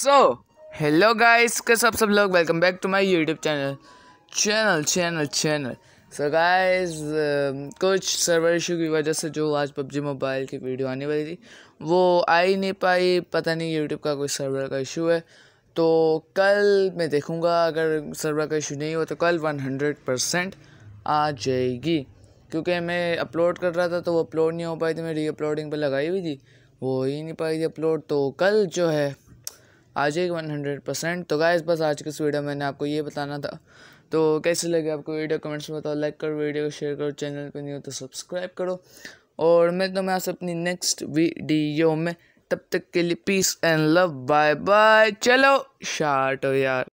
so hello guys कैसे आप सब लोग welcome back to my YouTube channel channel channel channel so guys कुछ सर्वर इशू की वजह से जो आज पबजी मोबाइल की वीडियो आने वाली थी वो आ ही नहीं पाई पता नहीं यूट्यूब का कोई सर्वर का इशू है तो कल मैं देखूँगा अगर सर्वर का इशू नहीं हो तो कल वन हंड्रेड परसेंट आ जाएगी क्योंकि मैं अपलोड कर रहा था तो वो अपलोड नहीं हो पाई थी मैं री अपलोडिंग पर लगाई हुई थी वो ही नहीं पाई थी अपलोड तो कल जो है आ जाएगी वन हंड्रेड परसेंट तो गाइस बस आज की इस वीडियो मैंने आपको ये बताना था तो कैसे लगे आपको वीडियो कमेंट्स में बताओ लाइक करो वीडियो को शेयर करो चैनल पर नहीं हो तो सब्सक्राइब करो और मैं तो मैं आपसे अपनी नेक्स्ट वीडियो में तब तक के लिए peace and love bye bye चलो शार्ट हो यार